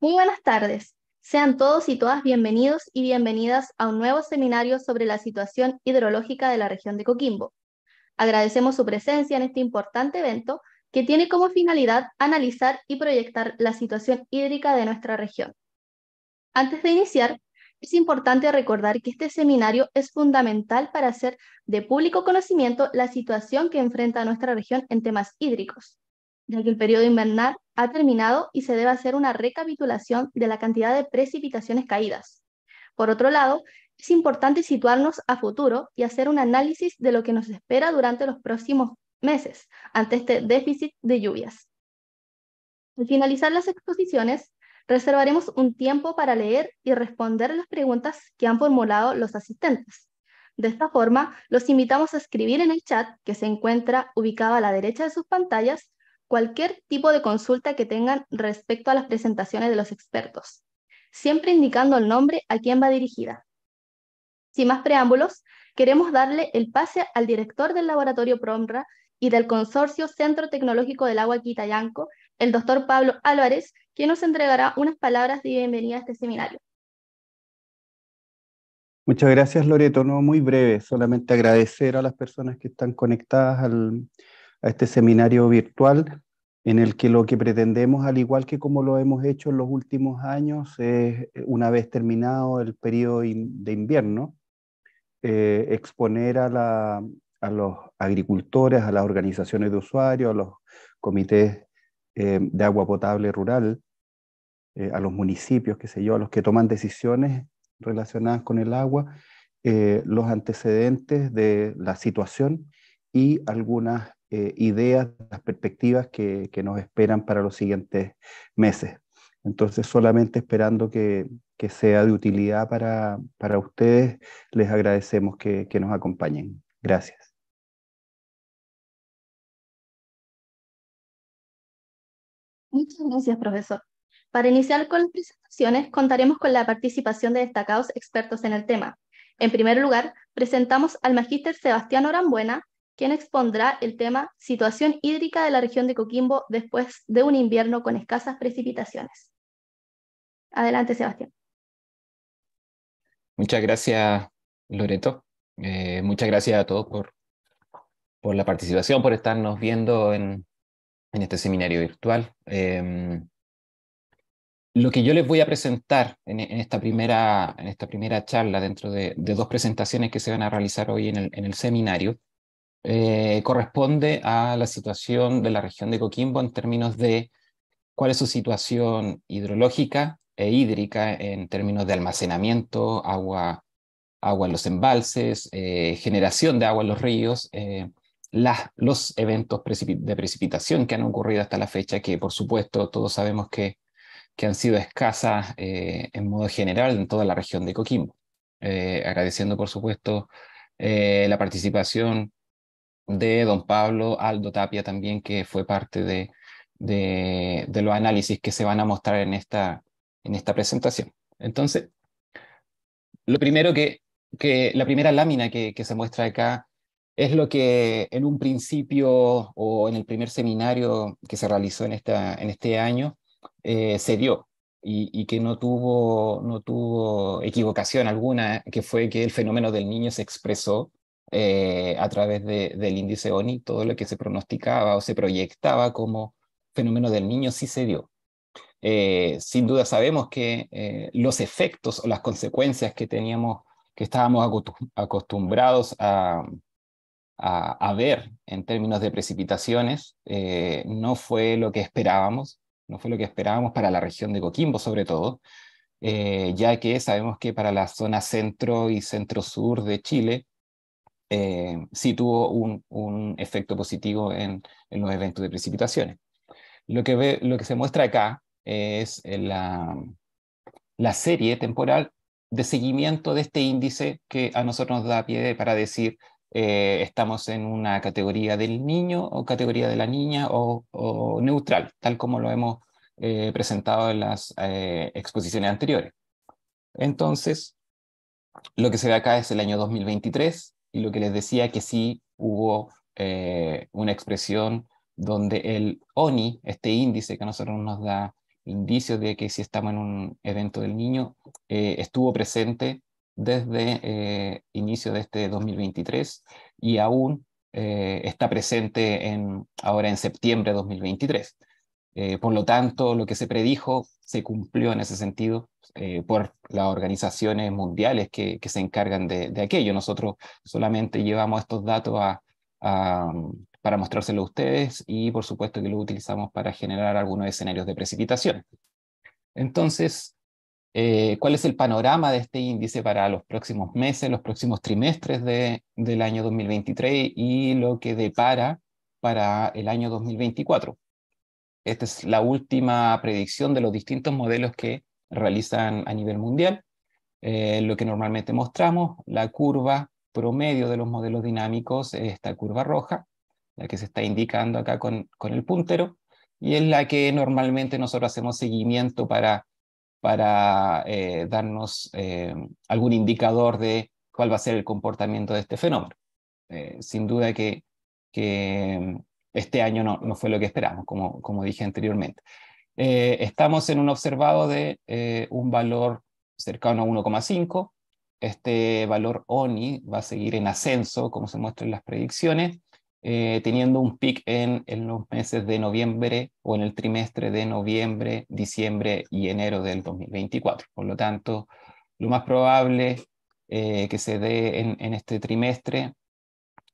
Muy buenas tardes. Sean todos y todas bienvenidos y bienvenidas a un nuevo seminario sobre la situación hidrológica de la región de Coquimbo. Agradecemos su presencia en este importante evento que tiene como finalidad analizar y proyectar la situación hídrica de nuestra región. Antes de iniciar, es importante recordar que este seminario es fundamental para hacer de público conocimiento la situación que enfrenta nuestra región en temas hídricos ya que el periodo invernal ha terminado y se debe hacer una recapitulación de la cantidad de precipitaciones caídas. Por otro lado, es importante situarnos a futuro y hacer un análisis de lo que nos espera durante los próximos meses ante este déficit de lluvias. Al finalizar las exposiciones, reservaremos un tiempo para leer y responder las preguntas que han formulado los asistentes. De esta forma, los invitamos a escribir en el chat que se encuentra ubicado a la derecha de sus pantallas cualquier tipo de consulta que tengan respecto a las presentaciones de los expertos, siempre indicando el nombre a quien va dirigida. Sin más preámbulos, queremos darle el pase al director del laboratorio PROMRA y del consorcio Centro Tecnológico del Agua Quitayanco, el doctor Pablo Álvarez, quien nos entregará unas palabras de bienvenida a este seminario. Muchas gracias, Loreto. No muy breve, solamente agradecer a las personas que están conectadas al, a este seminario virtual en el que lo que pretendemos, al igual que como lo hemos hecho en los últimos años, es, eh, una vez terminado el periodo de invierno, eh, exponer a, los agricultores, a las organizaciones de usuarios, a los comités eh, de agua potable rural, a los municipios, qué sé yo, a los que toman decisiones relacionadas con el agua, los antecedentes de la situación y algunas eh, ideas, las perspectivas que, nos esperan para los siguientes meses. Entonces, solamente esperando que, sea de utilidad para, para, ustedes, les agradecemos que, que nos acompañen. Gracias. Muchas gracias, profesor. Para iniciar con las presentaciones, contaremos con la participación de destacados expertos en el tema. En primer lugar, presentamos al magíster Sebastián Orambuena, Quién expondrá el tema Situación hídrica de la región de Coquimbo después de un invierno con escasas precipitaciones. Adelante, Sebastián. Muchas gracias, Loreto. Eh, muchas gracias a todos por, por la participación, por estarnos viendo en, este seminario virtual. Em, lo que yo les voy a presentar en, esta, primera, en esta primera charla, dentro de, dos presentaciones que se van a realizar hoy en el seminario, eh, corresponde a la situación de la región de Coquimbo en términos de cuál es su situación hidrológica e hídrica en términos de almacenamiento, agua, agua en los embalses, eh, generación de agua en los ríos, eh, los eventos de precipitación que han ocurrido hasta la fecha, que por supuesto todos sabemos que, que han sido escasas en modo general en toda la región de Coquimbo. agradeciendo por supuesto la participación de don Pablo Aldo Tapia también, que fue parte de, de, los análisis que se van a mostrar en esta, en esta presentación. Entonces, lo primero que, que la primera lámina que, se muestra acá es lo que en un principio o en el primer seminario que se realizó en, esta, en este año eh, se dio y, y, que no tuvo, no tuvo equivocación alguna, que fue que el fenómeno del niño se expresó eh, a través del índice ONI, todo lo que se pronosticaba o se proyectaba como fenómeno del niño sí se dio. Eh, sin duda sabemos que eh, los efectos o las consecuencias que teníamos, que estábamos acostumbrados a, ver en términos de precipitaciones, no fue lo que esperábamos, no fue lo que esperábamos para la región de Coquimbo sobre todo, ya que sabemos que para la zona centro y centro sur de Chile, eh, sí tuvo un, un efecto positivo en, en, los eventos de precipitaciones. Lo que, ve, lo que se muestra acá es eh, la, la serie temporal de seguimiento de este índice que a nosotros nos da pie para decir eh, estamos en una categoría del niño o categoría de la niña o, neutral, tal como lo hemos eh, presentado en las exposiciones anteriores. Entonces, lo que se ve acá es el año 2023, y lo que les decía que sí hubo eh, una expresión donde el ONI, este índice que a nosotros nos da indicios de que si estamos en un evento del niño, eh, estuvo presente desde eh, inicio de este 2023 y aún está presente ahora en septiembre de 2023. Eh, por lo tanto, lo que se predijo se cumplió en ese sentido eh, por las organizaciones mundiales que, se encargan de, aquello. Nosotros solamente llevamos estos datos para mostrárselos a ustedes y por supuesto que lo utilizamos para generar algunos escenarios de precipitación. Entonces, eh, ¿cuál es el panorama de este índice para los próximos meses, los próximos trimestres del año 2023 y lo que depara para el año 2024? Esta es la última predicción de los distintos modelos que realizan a nivel mundial. Eh, lo que normalmente mostramos, la curva promedio de los modelos dinámicos esta curva roja, la que se está indicando acá con, con el puntero, y es la que normalmente nosotros hacemos seguimiento para, para eh, darnos eh, algún indicador de cuál va a ser el comportamiento de este fenómeno. sin duda que, que este año no, no fue lo que esperamos, como, como dije anteriormente. Eh, estamos en un observado de eh, un valor cercano a 1,5. Este valor ONI va a seguir en ascenso, como se muestra en las predicciones, eh, teniendo un pic en, en los meses de noviembre o en el trimestre de noviembre, diciembre y enero del 2024. Por lo tanto, lo más probable que se dé en, este trimestre,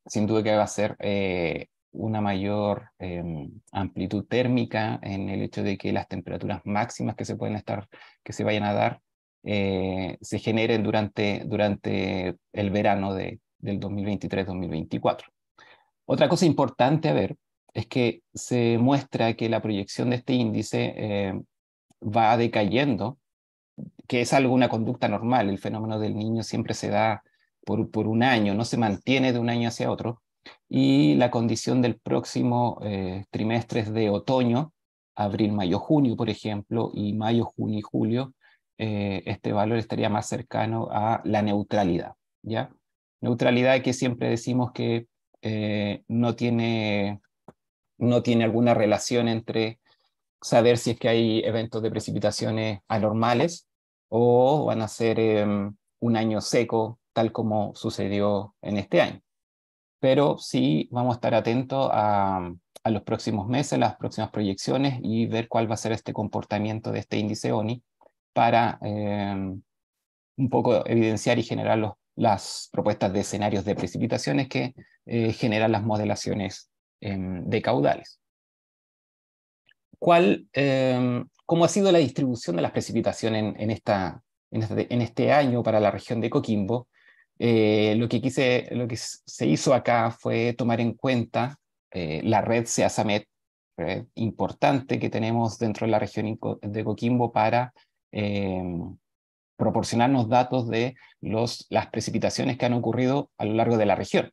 sin duda que va a ser eh, una mayor em, amplitud térmica en el hecho de que las temperaturas máximas que se pueden estar, que se vayan a dar, eh, se generen durante, durante el verano del 2023-2024. Otra cosa importante a ver es que se muestra que la proyección de este índice em, va decayendo, que es algo, una conducta normal, el fenómeno del niño siempre se da por un año, no se mantiene de un año hacia otro, y la condición del próximo eh, trimestre trimestre de otoño, abril, mayo, junio, por ejemplo, y mayo, junio y julio, eh, este valor estaría más cercano a la neutralidad. ¿ya? Neutralidad que siempre decimos que eh, no, tiene, no alguna relación entre saber si es que hay eventos de precipitaciones anormales o van a ser em, un año seco, tal como sucedió en este año pero sí vamos a estar atentos a, los próximos meses, las próximas proyecciones y ver cuál va a ser este comportamiento de este índice ONI para em, un poco evidenciar y generar las propuestas de escenarios de precipitaciones que eh, generan las modelaciones em, de caudales. ¿Cuál, em, ¿Cómo ha sido la distribución de las precipitaciones en este, este año para la región de Coquimbo? Eh, lo, que quise, lo que se hizo acá fue tomar en cuenta eh, la red SEASAMET, red importante que tenemos dentro de la región de Coquimbo para em, proporcionarnos datos de los, las precipitaciones que han ocurrido a lo largo de la región.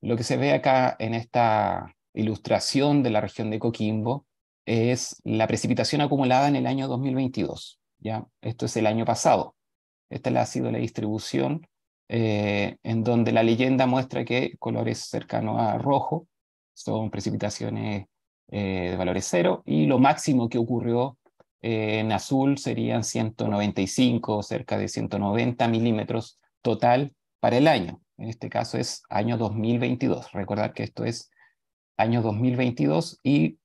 Lo que se ve acá en esta ilustración de la región de Coquimbo es la precipitación acumulada en el año 2022. ¿ya? Esto es el año pasado. Esta ha sido la distribución eh, en donde la leyenda muestra que colores cercanos a rojo son precipitaciones eh, de valores cero y lo máximo que ocurrió eh, en azul serían 195, cerca de 190 milímetros total para el año. En este caso es año 2022. Recordar que esto es año 2022 y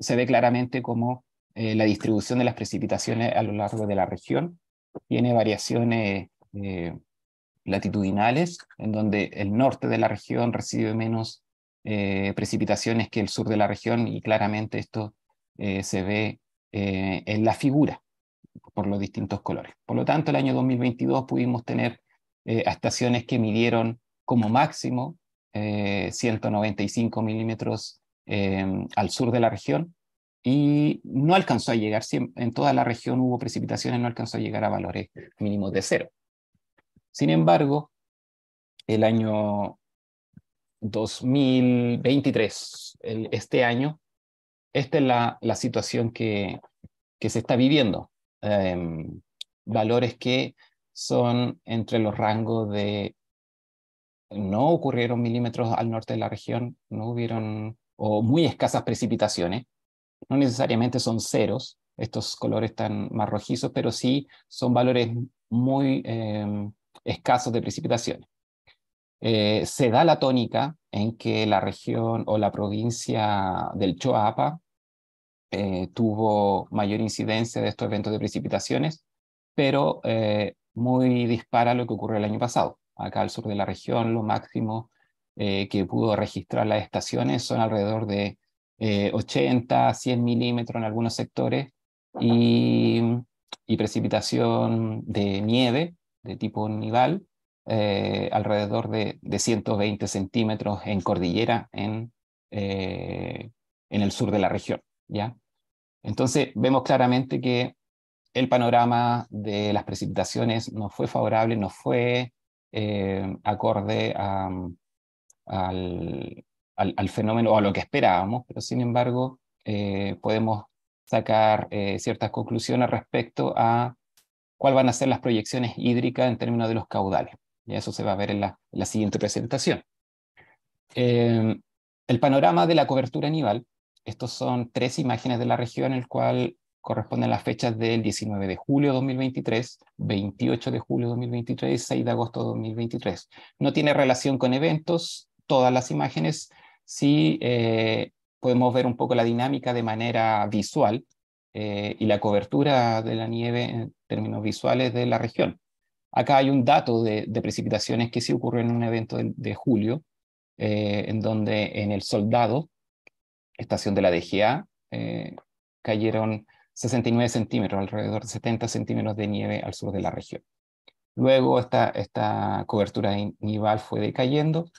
se ve claramente como la distribución de las precipitaciones a lo largo de la región tiene variaciones latitudinales, en donde el norte de la región recibe menos eh, precipitaciones que el sur de la región y claramente esto eh, se ve eh, en la figura por los distintos colores. Por lo tanto, el año 2022 pudimos tener estaciones que midieron como máximo 195 milímetros em, al sur de la región y no alcanzó a llegar, en toda la región hubo precipitaciones, no alcanzó a llegar a valores mínimos de cero. Sin embargo, el año 2023, este año, esta es la, la situación que, que, se está viviendo. Em, valores que son entre los rangos de no ocurrieron milímetros al norte de la región, no hubieron o muy escasas precipitaciones, no necesariamente son ceros, estos colores tan más rojizos, pero sí son valores muy em, escasos de precipitaciones. Eh, se da la tónica en que la región o la provincia del Choapa eh, tuvo mayor incidencia de estos eventos de precipitaciones, pero eh, muy dispara lo que ocurrió el año pasado. Acá al sur de la región, lo máximo que pudo registrar las estaciones son alrededor de 80, 100 milímetros en algunos sectores y precipitación de nieve de tipo nival eh, alrededor de, 120 centímetros en cordillera en, eh, en el sur de la región. ¿ya? Entonces vemos claramente que el panorama de las precipitaciones no fue favorable, no fue eh, acorde al, al, fenómeno o a lo que esperábamos, pero sin embargo podemos sacar ciertas conclusiones respecto a Cuál van a ser las proyecciones hídricas en términos de los caudales. Y eso se va a ver en la, siguiente presentación. Em, el panorama de la cobertura nival. Estos son tres imágenes de la región, en el cual corresponden las fechas del 19 de julio de 2023, 28 de julio de 2023 y 6 de agosto de 2023. No tiene relación con eventos, todas las imágenes, sí eh, podemos ver un poco la dinámica de manera visual, eh, y la cobertura de la nieve en términos visuales de la región. Acá hay un dato de, precipitaciones que sí ocurrió en un evento de, julio, eh, en donde en el Soldado, estación de la DGA, eh, cayeron 69 centímetros, alrededor de 70 centímetros de nieve al sur de la región. Luego esta, esta cobertura de nival fue decayendo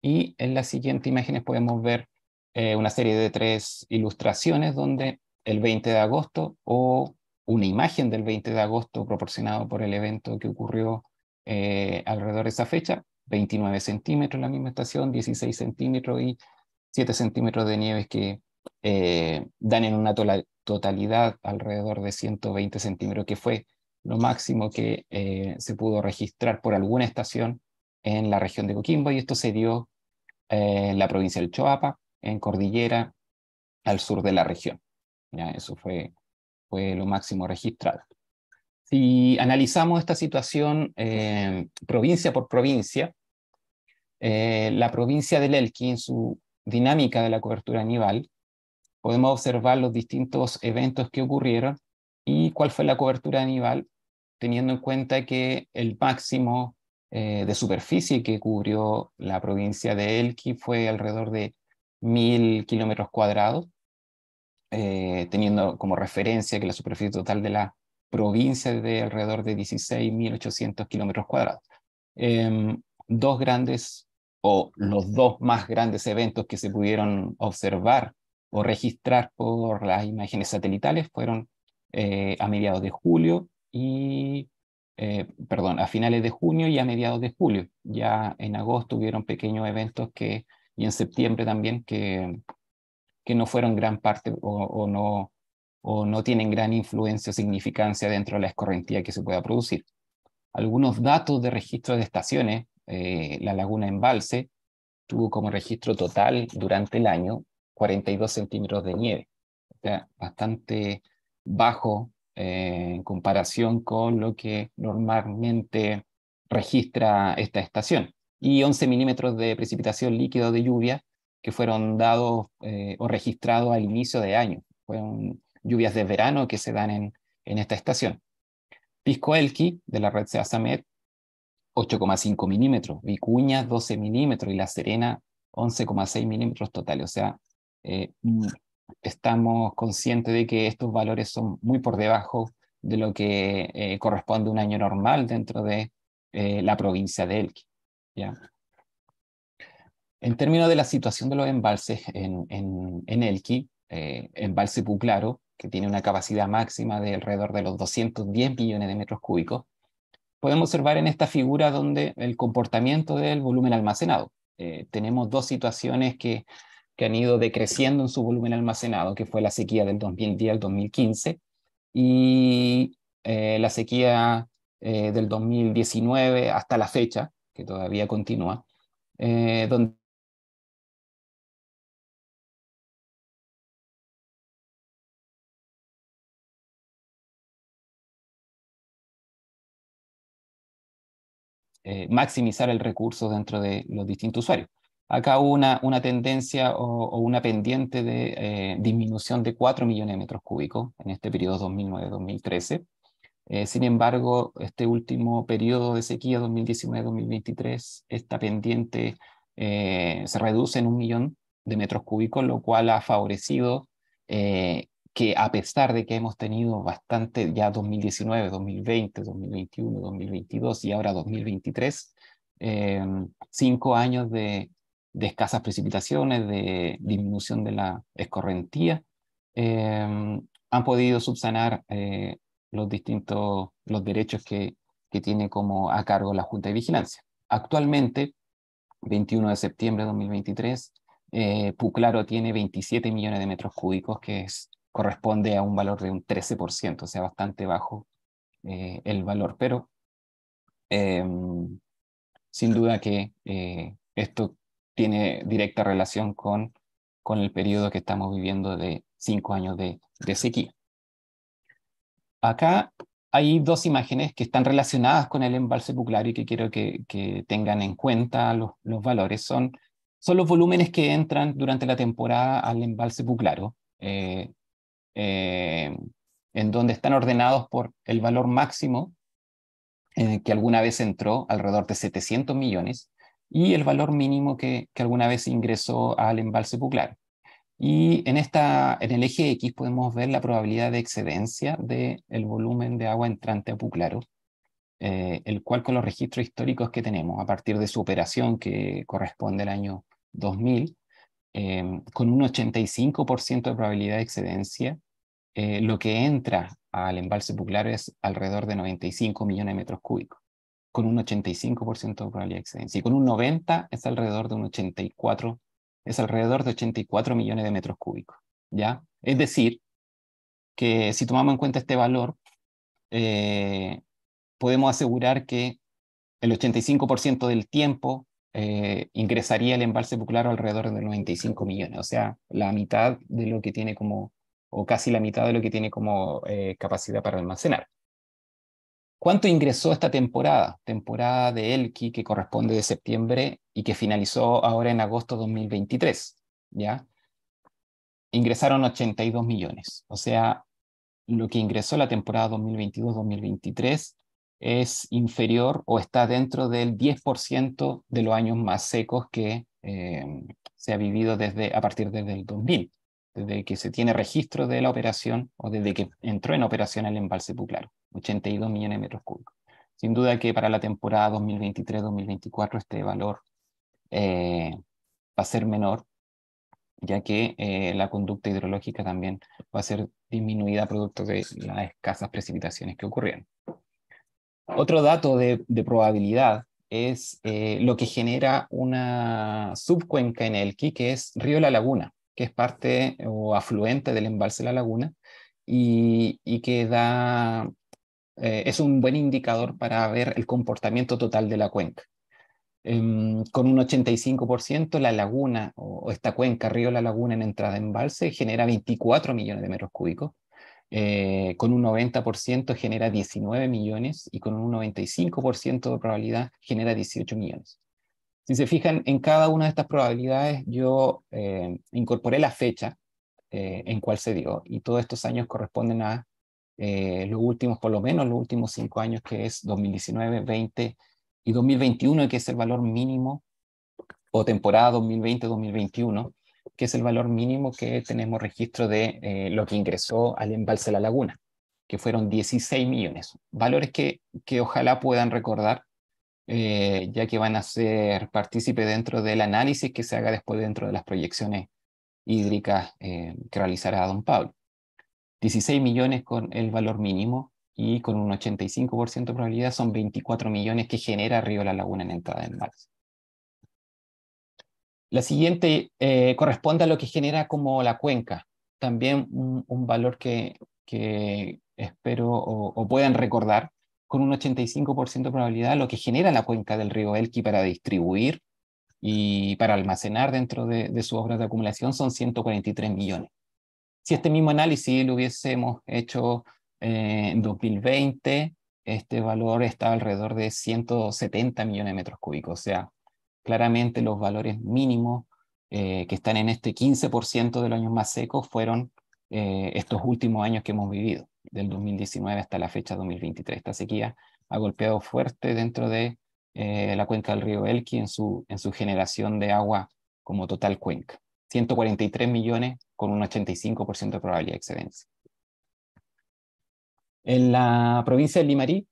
y en las siguientes imágenes podemos ver una serie de tres ilustraciones donde el 20 de agosto o una imagen del 20 de agosto proporcionado por el evento que ocurrió eh, alrededor de esa fecha, 29 centímetros en la misma estación, 16 centímetros y 7 centímetros de nieves que eh, dan en una totalidad alrededor de 120 centímetros, que fue lo máximo que eh, se pudo registrar por alguna estación en la región de Coquimbo, y esto se dio en la provincia del Choapa, en Cordillera, al sur de la región. Eso fue, lo máximo registrado. Si analizamos esta situación eh, provincia por provincia, eh, la provincia del Elqui en su dinámica de la cobertura aníbal, podemos observar los distintos eventos que ocurrieron y cuál fue la cobertura aníbal, teniendo en cuenta que el máximo eh, de superficie que cubrió la provincia de Elqui fue alrededor de mil kilómetros cuadrados, eh, teniendo como referencia que la superficie total de la provincia es de alrededor de 16.800 kilómetros cuadrados. Em, dos grandes, o los dos más grandes eventos que se pudieron observar o registrar por las imágenes satelitales fueron eh, a mediados de julio y, eh, perdón, a finales de junio y a mediados de julio. Ya en agosto hubieron pequeños eventos que, y en septiembre también que que no fueron gran parte o, no, o no tienen gran influencia o significancia dentro de la escorrentía que se pueda producir. Algunos datos de registro de estaciones, eh, la laguna Embalse tuvo como registro total durante el año 42 centímetros de nieve, o sea, bastante bajo eh, en comparación con lo que normalmente registra esta estación. Y 11 milímetros de precipitación líquida de lluvia que fueron dados eh, o registrados al inicio de año. Fueron lluvias de verano que se dan en, en esta estación. Pisco Elqui, de la red Seasamet, 8,5 milímetros. Vicuña, 12 milímetros. Y La Serena, 11,6 milímetros totales. O sea, eh, mm, estamos conscientes de que estos valores son muy por debajo de lo que eh, corresponde un año normal dentro de la provincia de Elqui. ¿ya? En términos de la situación de los embalses en, en, Elqui, eh, embalse Puclaro, que tiene una capacidad máxima de alrededor de los 210 millones de metros cúbicos, podemos observar en esta figura donde el comportamiento del volumen almacenado. Eh, tenemos dos situaciones que, que han ido decreciendo en su volumen almacenado, que fue la sequía del 2010 al 2015 y eh, la sequía eh, del 2019 hasta la fecha, que todavía continúa, donde Eh, maximizar el recurso dentro de los distintos usuarios. Acá hubo una, una tendencia o, una pendiente de eh, disminución de 4 millones de metros cúbicos en este periodo 2009-2013. Eh, sin embargo, este último periodo de sequía 2019-2023, esta pendiente se reduce en un millón de metros cúbicos, lo cual ha favorecido que a pesar de que hemos tenido bastante ya 2019, 2020, 2021, 2022 y ahora 2023, em, cinco años de, escasas precipitaciones, de disminución de la escorrentía, em, han podido subsanar eh, los distintos los derechos que, que tiene como a cargo la Junta de Vigilancia. Actualmente, 21 de septiembre de 2023, eh, Puclaro tiene 27 millones de metros cúbicos, que es corresponde a un valor de un 13%, o sea, bastante bajo eh, el valor, pero em, sin duda que eh, esto tiene directa relación con, con el periodo que estamos viviendo de cinco años de, sequía. Acá hay dos imágenes que están relacionadas con el embalse buclaro y que quiero que, tengan en cuenta los, los valores. Son, son, los volúmenes que entran durante la temporada al embalse buclaro. Eh, eh, en donde están ordenados por el valor máximo eh, que alguna vez entró, alrededor de 700 millones, y el valor mínimo que, alguna vez ingresó al embalse Puclaro. Y en, esta, en el eje X podemos ver la probabilidad de excedencia del volumen de agua entrante a Puclaro, eh, el cual con los registros históricos que tenemos a partir de su operación que corresponde al año 2000, con un 85% de probabilidad de excedencia eh, lo que entra al embalse buclaro es alrededor de 95 millones de metros cúbicos, con un 85% de probabilidad de excedencia. Y con un 90 es alrededor de un 84, es alrededor de 84 millones de metros cúbicos. ¿ya? Es decir, que si tomamos en cuenta este valor, eh, podemos asegurar que el 85% del tiempo eh, ingresaría el embalse buclaro alrededor de 95 millones, o sea, la mitad de lo que tiene como o casi la mitad de lo que tiene como eh, capacidad para almacenar. ¿Cuánto ingresó esta temporada? Temporada de Elki que corresponde de septiembre y que finalizó ahora en agosto 2023, ¿ya? Ingresaron 82 millones, o sea, lo que ingresó la temporada 2022-2023 es inferior o está dentro del 10% de los años más secos que eh, se ha vivido desde, a partir desde el 2000 desde que se tiene registro de la operación o desde que entró en operación el embalse Puclaro, 82 millones de metros cúbicos. Sin duda que para la temporada 2023-2024 este valor eh, va a ser menor, ya que eh, la conducta hidrológica también va a ser disminuida producto de las escasas precipitaciones que ocurrieron. Otro dato de, probabilidad es eh, lo que genera una subcuenca en Elqui, que es Río La Laguna que es parte o afluente del embalse de la laguna y, y que da, eh, es un buen indicador para ver el comportamiento total de la cuenca. Em, con un 85% la laguna o, esta cuenca, río La Laguna en entrada de embalse, genera 24 millones de metros cúbicos. Eh, con un 90% genera 19 millones y con un 95% de probabilidad genera 18 millones. Si se fijan, en cada una de estas probabilidades yo eh, incorporé la fecha eh, en cual se dio y todos estos años corresponden a eh, los últimos, por lo menos los últimos cinco años, que es 2019, 20 y 2021, que es el valor mínimo, o temporada 2020-2021, que es el valor mínimo que tenemos registro de lo que ingresó al embalse La Laguna, que fueron 16 millones. Valores que ojalá puedan recordar eh, ya que van a ser partícipe dentro del análisis que se haga después dentro de las proyecciones hídricas eh, que realizará Don Pablo. 16 millones con el valor mínimo y con un 85% de probabilidad son 24 millones que genera Río La Laguna en entrada en marzo. La siguiente eh, corresponde a lo que genera como la cuenca, también un, valor que, que espero o, o puedan recordar, con un 85% de probabilidad lo que genera la cuenca del río Elqui para distribuir y para almacenar dentro de, de sus obras de acumulación son 143 millones. Si este mismo análisis lo hubiésemos hecho eh, en 2020, este valor estaba alrededor de 170 millones de metros cúbicos. O sea, claramente los valores mínimos eh, que están en este 15% de los años más secos fueron eh, estos últimos años que hemos vivido del 2019 hasta la fecha 2023. Esta sequía ha golpeado fuerte dentro de eh, la cuenca del río Elqui en su, en su generación de agua como total cuenca. 143 millones con un 85% de probabilidad de excedencia. En la provincia de Limarí,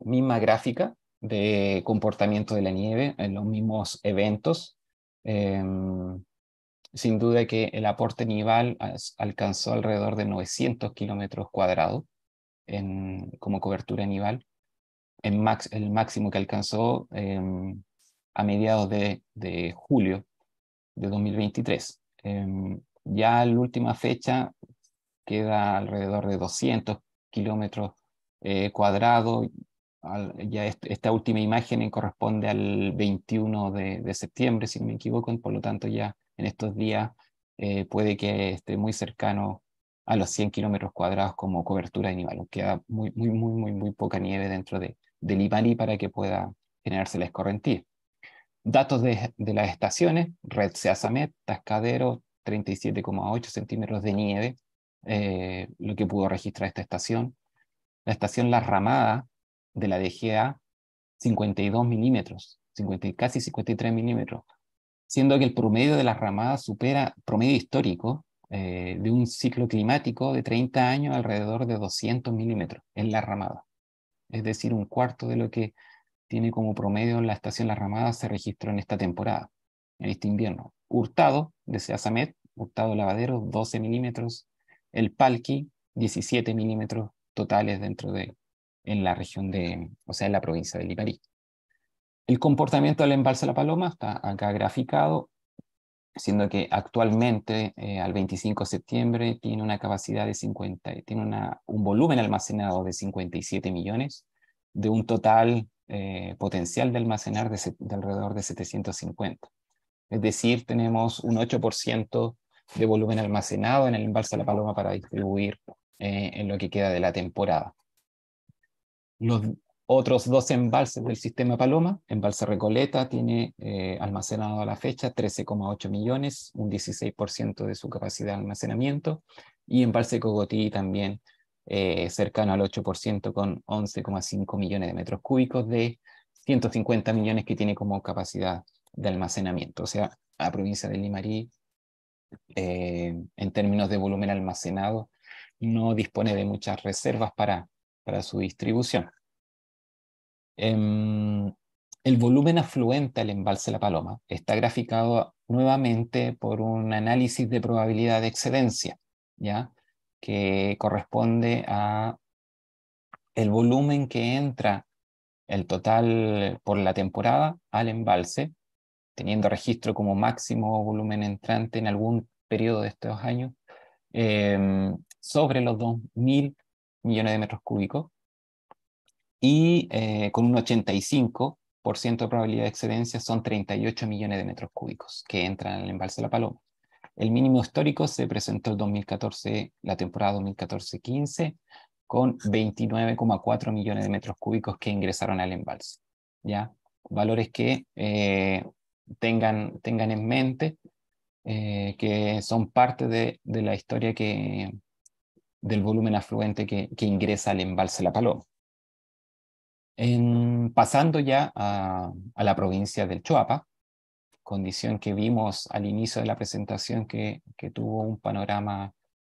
misma gráfica de comportamiento de la nieve, en los mismos eventos. Eh, sin duda que el aporte nival alcanzó alrededor de 900 kilómetros cuadrados como cobertura nival. el máximo que alcanzó em, a mediados de, julio de 2023. Em, ya la última fecha queda alrededor de 200 kilómetros eh, cuadrados. Ya esta última imagen corresponde al 21 de, septiembre, si no me equivoco, por lo tanto ya en estos días eh, puede que esté muy cercano a los 100 kilómetros cuadrados como cobertura de nivel. Queda muy, muy, muy, muy, muy poca nieve dentro de, del Ipali para que pueda generarse la escorrentía. Datos de, las estaciones, Red Seasamet, Tascadero, 37,8 centímetros de nieve, eh, lo que pudo registrar esta estación. La estación La Ramada de la DGA, 52 milímetros, casi 53 milímetros siendo que el promedio de la ramadas supera promedio histórico eh, de un ciclo climático de 30 años alrededor de 200 milímetros en la ramada. Es decir, un cuarto de lo que tiene como promedio en la estación La Ramada se registró en esta temporada, en este invierno. Hurtado, de Seasamet, Hurtado Lavadero, 12 milímetros. El Palqui, 17 milímetros totales dentro de, en la región de, o sea, en la provincia de Liparí. El comportamiento del embalse de la paloma está acá graficado, siendo que actualmente eh, al 25 de septiembre tiene una capacidad de 50, tiene un volumen almacenado de 57 millones, de un total eh, potencial de almacenar de, alrededor de 750. Es decir, tenemos un 8% de volumen almacenado en el embalse de la paloma para distribuir eh, en lo que queda de la temporada. Los, otros dos embalses del sistema Paloma. Embalse Recoleta tiene eh, almacenado a la fecha 13,8 millones, un 16% de su capacidad de almacenamiento. Y Embalse Cogotí también eh, cercano al 8% con 11,5 millones de metros cúbicos de 150 millones que tiene como capacidad de almacenamiento. O sea, la provincia de Limarí, eh, en términos de volumen almacenado, no dispone de muchas reservas para, para su distribución. Em, el volumen afluente al embalse La Paloma está graficado nuevamente por un análisis de probabilidad de excedencia, ¿ya? que corresponde a el volumen que entra el total por la temporada al embalse, teniendo registro como máximo volumen entrante en algún periodo de estos años, em, sobre los 2.000 millones de metros cúbicos, y eh, con un 85% de probabilidad de excedencia son 38 millones de metros cúbicos que entran al embalse de la Paloma. El mínimo histórico se presentó en 2014, la temporada 2014-15, con 29,4 millones de metros cúbicos que ingresaron al embalse. ¿ya? Valores que eh, tengan, tengan en mente eh, que son parte de, de, la historia que, del volumen afluente que, que ingresa al embalse La Paloma pasando ya a, la provincia del Choapa, condición que vimos al inicio de la presentación que, tuvo un panorama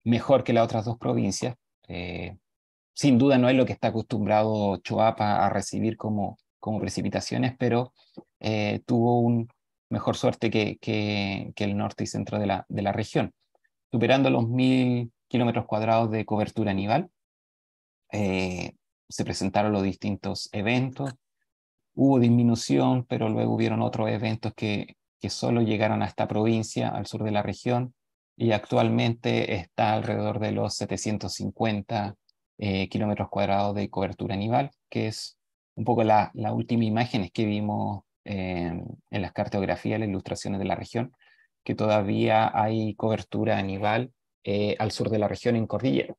mejor que las otras dos provincias. Eh, sin duda no es lo que está acostumbrado Choapa a recibir como, precipitaciones, pero eh, tuvo un mejor suerte que, el norte y centro de la, región, superando los mil kilómetros cuadrados de cobertura aníbal. Eh, se presentaron los distintos eventos. Hubo disminución, pero luego hubieron otros eventos que, que solo llegaron a esta provincia, al sur de la región, y actualmente está alrededor de los 750 eh, kilómetros cuadrados de cobertura nival, que es un poco la, la última imagen que vimos eh, en las cartografías, las ilustraciones de la región, que todavía hay cobertura nival eh, al sur de la región en cordillera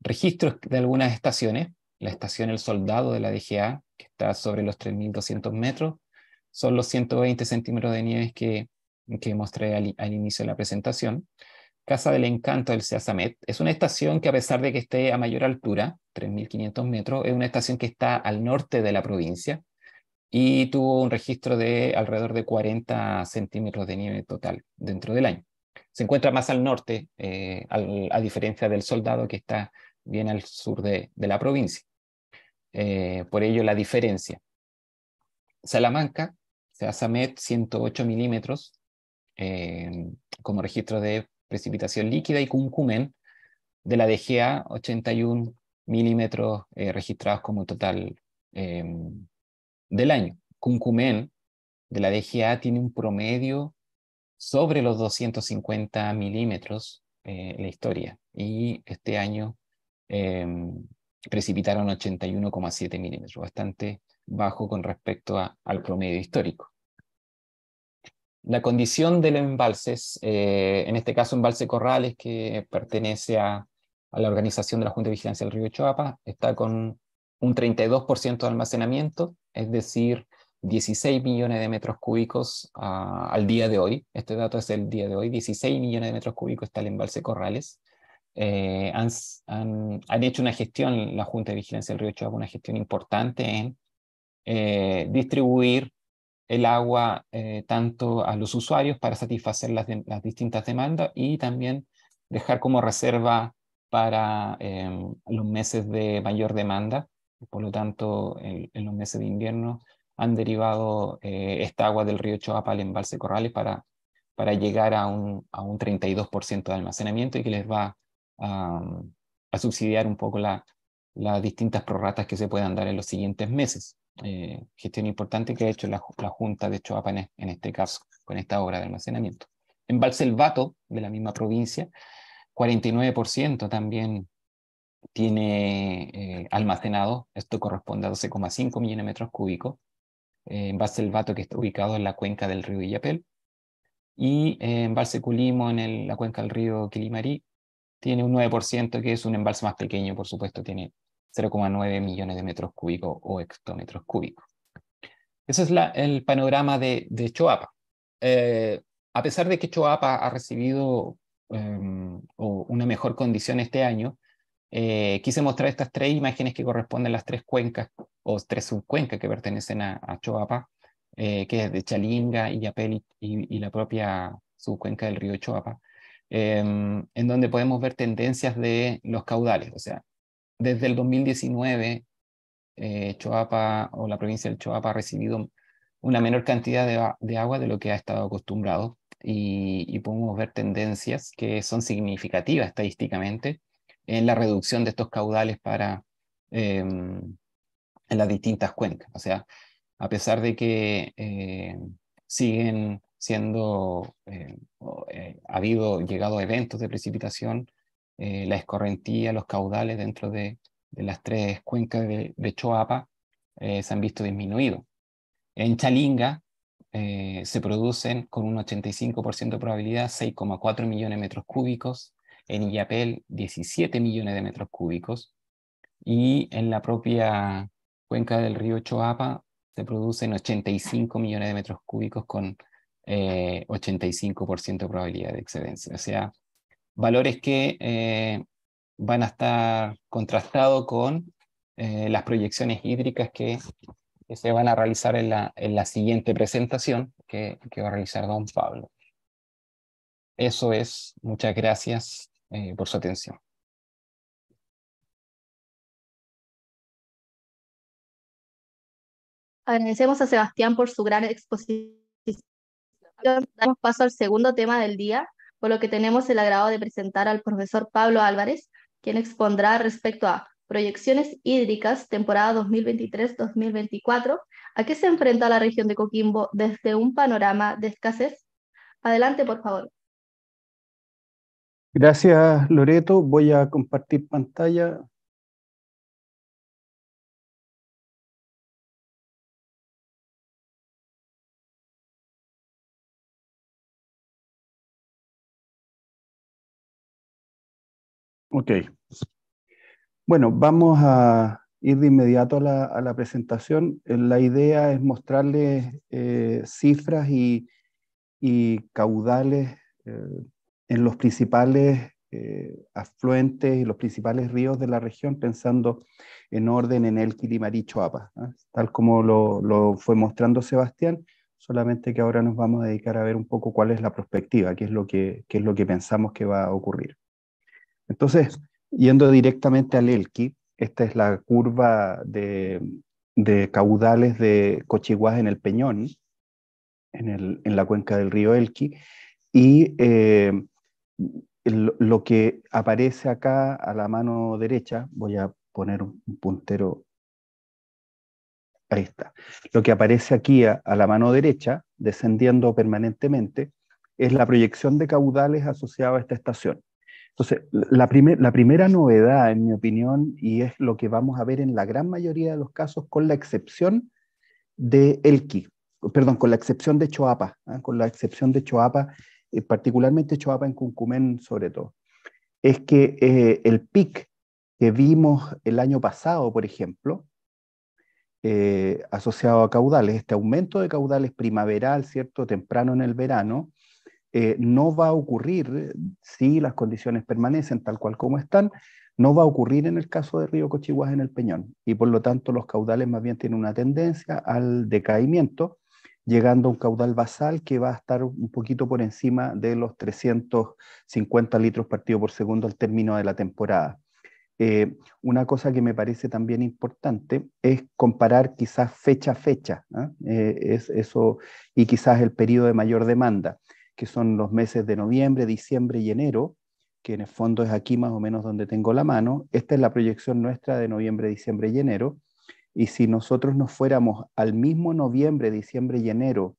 registros de algunas estaciones, la estación El Soldado de la DGA, que está sobre los 3.200 metros, son los 120 centímetros de nieve que, que mostré al, inicio de la presentación. Casa del Encanto del Seasamet es una estación que a pesar de que esté a mayor altura, 3.500 metros, es una estación que está al norte de la provincia y tuvo un registro de alrededor de 40 centímetros de nieve total dentro del año. Se encuentra más al norte, eh, a diferencia del Soldado que está Viene al sur de, la provincia. Eh, por ello la diferencia. Salamanca, Se Samet 108 milímetros eh, como registro de precipitación líquida y Cuncumen de la DGA 81 milímetros eh, registrados como total em, del año. Cuncumen de la DGA tiene un promedio sobre los 250 milímetros en la historia y este año Em, precipitaron 81,7 milímetros, bastante bajo con respecto al promedio histórico. La condición del los embalses eh, en este caso embalse Corrales, que pertenece a, la organización de la Junta de Vigilancia del Río Choapa, está con un 32% de almacenamiento, es decir, 16 millones de metros cúbicos ah, al día de hoy. Este dato es el día de hoy, 16 millones de metros cúbicos está el embalse Corrales. Eh, han, hecho una gestión, la Junta de Vigilancia del Río Choapa una gestión importante en eh, distribuir el agua eh, tanto a los usuarios para satisfacer las, las, distintas demandas y también dejar como reserva para los meses de mayor demanda. Por lo tanto, en, los meses de invierno han derivado esta agua del río Choapa al embalse Corrales para, para llegar a un, a un 32% de almacenamiento y que les va a, subsidiar un poco las distintas prorratas que se puedan dar en los siguientes meses. Eh, gestión importante que ha hecho la, Junta de Choapa en, este caso, con esta obra de almacenamiento. En Valselvato, de la misma provincia, 49% también tiene eh, almacenado, esto corresponde a 12,5 millones de metros cúbicos, eh, en Valselvato que está ubicado en la cuenca del río Illapel, y en Culimo, en la cuenca del río Quilimarí, tiene un 9%, que es un embalse más pequeño, por supuesto, tiene 0,9 millones de metros cúbicos o hectómetros cúbicos. Ese es el panorama de, Choapa. Eh, a pesar de que Choapa ha recibido eh, una mejor condición este año, eh, quise mostrar estas tres imágenes que corresponden a las tres cuencas o tres subcuencas que pertenecen a, Choapa, que es de Chalinga, y, y, y, la propia subcuenca del río Choapa, Em, en donde podemos ver tendencias de los caudales. O sea, desde el 2019, eh, Choapa o la provincia del Choapa ha recibido una menor cantidad de, agua de lo que ha estado acostumbrado y, podemos ver tendencias que son significativas estadísticamente en la reducción de estos caudales para em, en las distintas cuencas. O sea, a pesar de que eh, siguen siendo, ha eh, eh, habido, llegado eventos de precipitación, eh, la escorrentía, los caudales dentro de, las tres cuencas de, Choapa se han visto disminuidos. En Chalinga se producen con un 85% de probabilidad 6,4 millones de metros cúbicos, en Illapel 17 millones de metros cúbicos y en la propia cuenca del río Choapa se producen 85 millones de metros cúbicos con 85% eh, de probabilidad de excedencia. O sea, valores que eh, van a estar contrastados con eh, las proyecciones hídricas que, se van a realizar en la, siguiente presentación que, que, va a realizar don Pablo. Eso es, muchas gracias por su atención. Agradecemos a Sebastián por su gran exposición damos paso al segundo tema del día, por lo que tenemos el agrado de presentar al profesor Pablo Álvarez, quien expondrá respecto a proyecciones hídricas temporada 2023-2024, a qué se enfrenta la región de Coquimbo desde un panorama de escasez. Adelante, por favor. Gracias, Loreto. Voy a compartir pantalla. Ok. Bueno, vamos a ir de inmediato a la, presentación. Eh, la idea es mostrarles eh, cifras y, caudales eh, en los principales afluentes y los principales ríos de la región, pensando en orden en el Quilimarichoapa, ¿ah? tal como lo, fue mostrando Sebastián, solamente que ahora nos vamos a dedicar a ver un poco cuál es la perspectiva, qué es lo que, qué es lo que pensamos que va a ocurrir. Entonces, yendo directamente al Elqui, esta es la curva de, caudales de Cochiguas en el Peñón, en, la cuenca del río Elqui, y eh, lo que aparece acá a la mano derecha, voy a poner un, puntero, ahí está, lo que aparece aquí a la mano derecha, descendiendo permanentemente, es la proyección de caudales asociada a esta estación. Entonces, la, primera novedad, en mi opinión, y es lo que vamos a ver en la gran mayoría de los casos, con la excepción de Elqui, perdón, con la excepción de Choapa, ¿ah? con la excepción de Choapa, eh, particularmente Choapa en Cuncumén sobre todo, es que eh, el PIC que vimos el año pasado, por ejemplo, eh, asociado a caudales, este aumento de caudales primaveral, ¿cierto?, temprano en el verano, eh, no va a ocurrir si las condiciones permanecen tal cual como están, no va a ocurrir en el caso de Río Cochiguas en el Peñón. Y por lo tanto los caudales más bien tienen una tendencia al decaimiento, llegando a un caudal basal que va a estar un poquito por encima de los 350 litros partido por segundo al término de la temporada. Eh, una cosa que me parece también importante es comparar quizás fecha a fecha, ¿ah? eh, eso, y quizás el periodo de mayor demanda que son los meses de noviembre, diciembre y enero, que en el fondo es aquí más o menos donde tengo la mano. Esta es la proyección nuestra de noviembre, diciembre y enero. Y si nosotros nos fuéramos al mismo noviembre, diciembre y enero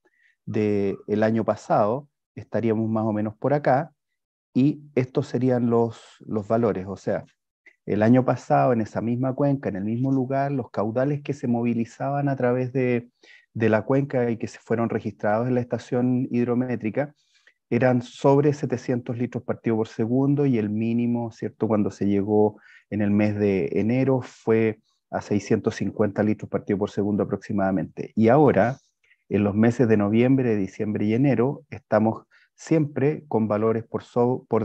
del año pasado, estaríamos más o menos por acá. Y estos serían los, valores. O sea, el año pasado en esa misma cuenca, en el mismo lugar, los caudales que se movilizaban a través de, de la cuenca y que se fueron registrados en la estación hidrométrica eran sobre 700 litros partido por segundo y el mínimo, ¿cierto? Cuando se llegó en el mes de enero fue a 650 litros partido por segundo aproximadamente. Y ahora, en los meses de noviembre, diciembre y enero, estamos siempre con valores por,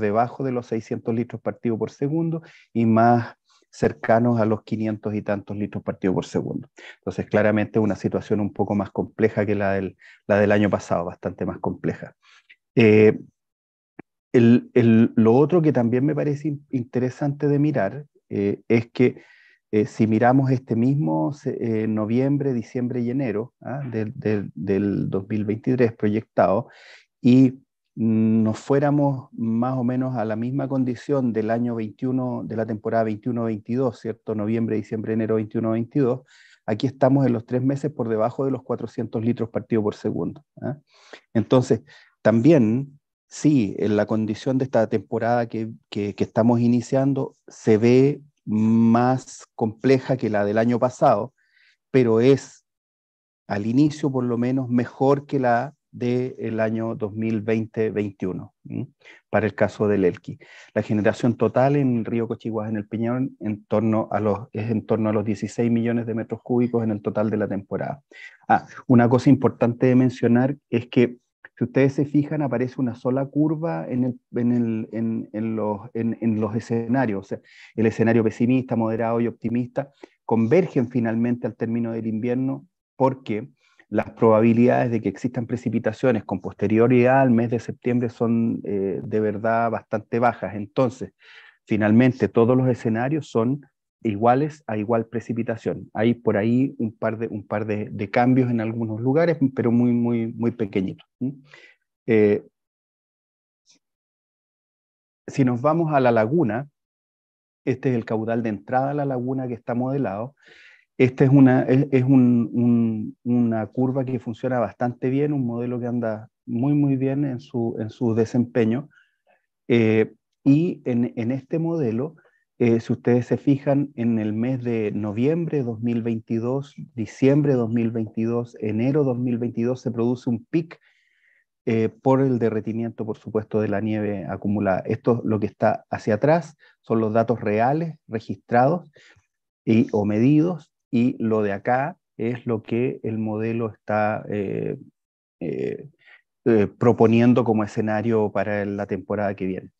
debajo de los 600 litros partido por segundo y más cercanos a los 500 y tantos litros partido por segundo. Entonces, claramente una situación un poco más compleja que la del año pasado, bastante más compleja. Eh, lo otro que también me parece interesante de mirar eh, es que eh, si miramos este mismo noviembre, diciembre y enero ¿ah? del, 2023 proyectado y nos fuéramos más o menos a la misma condición del año 21, de la temporada 21-22, ¿cierto? Noviembre, diciembre, enero 21-22, aquí estamos en los tres meses por debajo de los 400 litros partido por segundo. ¿ah? Entonces, también, sí, en la condición de esta temporada que, estamos iniciando se ve más compleja que la del año pasado, pero es al inicio por lo menos mejor que la del el año 2020-21 para el caso del Elqui. La generación total en el río Cochiguas, en el Piñón, en torno a los, es en torno a los 16 millones de metros cúbicos en el total de la temporada. Ah, una cosa importante de mencionar es que si ustedes se fijan, aparece una sola curva en, el, en, en, los, escenarios. el escenario pesimista, moderado y optimista convergen finalmente al término del invierno porque las probabilidades de que existan precipitaciones con posterioridad al mes de septiembre son eh, de verdad bastante bajas. Entonces, finalmente todos los escenarios son iguales a igual precipitación. Hay por ahí un par de, un par de, cambios en algunos lugares, pero muy, muy, muy pequeñitos. Eh, si nos vamos a la laguna, este es el caudal de entrada a la laguna que está modelado. Esta es, una, es, una curva que funciona bastante bien, un modelo que anda muy, muy bien en su, en su desempeño. Eh, y en, en, este modelo eh, si ustedes se fijan, en el mes de noviembre 2022, diciembre 2022, enero 2022 se produce un pic eh, por el derretimiento, por supuesto, de la nieve acumulada. Esto es lo que está hacia atrás, son los datos reales registrados y, o medidos, y lo de acá es lo que el modelo está eh, eh, proponiendo como escenario para la temporada que viene.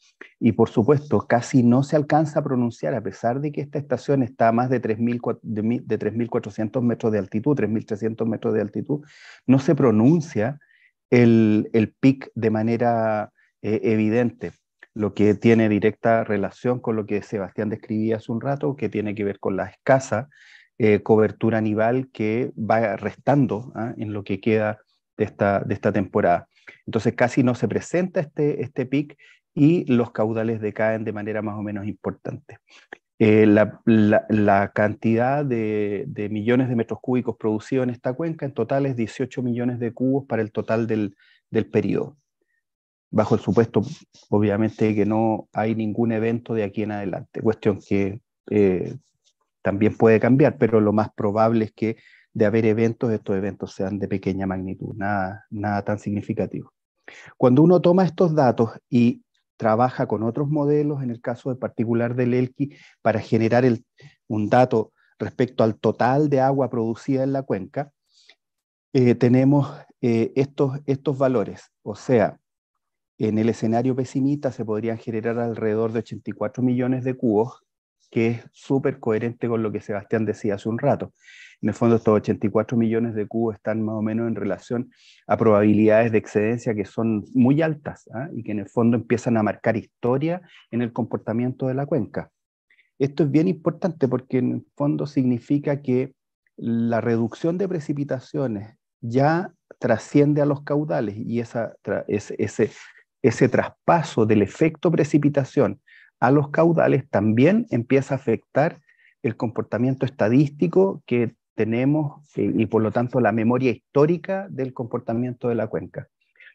Y por supuesto, casi no se alcanza a pronunciar, a pesar de que esta estación está a más de 3.400 metros de altitud, 3.300 metros de altitud, no se pronuncia el, PIC de manera eh, evidente, lo que tiene directa relación con lo que Sebastián describía hace un rato, que tiene que ver con la escasa eh, cobertura nival que va restando ¿ah? en lo que queda de esta, de esta temporada. Entonces casi no se presenta este, este pic y los caudales decaen de manera más o menos importante. Eh, la, la, cantidad de, de, millones de metros cúbicos producidos en esta cuenca en total es 18 millones de cubos para el total del, del periodo. Bajo el supuesto, obviamente, que no hay ningún evento de aquí en adelante, cuestión que eh, también puede cambiar, pero lo más probable es que de haber eventos, estos eventos sean de pequeña magnitud, nada, nada tan significativo. Cuando uno toma estos datos y trabaja con otros modelos, en el caso particular del ELKI, para generar un dato respecto al total de agua producida en la cuenca, eh, tenemos eh, estos, estos valores. O sea, en el escenario pesimista se podrían generar alrededor de 84 millones de cubos que es súper coherente con lo que Sebastián decía hace un rato. En el fondo, estos 84 millones de cubos están más o menos en relación a probabilidades de excedencia que son muy altas ¿ah? y que en el fondo empiezan a marcar historia en el comportamiento de la cuenca. Esto es bien importante porque en el fondo significa que la reducción de precipitaciones ya trasciende a los caudales y esa, ese, ese, ese traspaso del efecto precipitación a los caudales también empieza a afectar el comportamiento estadístico que tenemos eh, y por lo tanto la memoria histórica del comportamiento de la cuenca.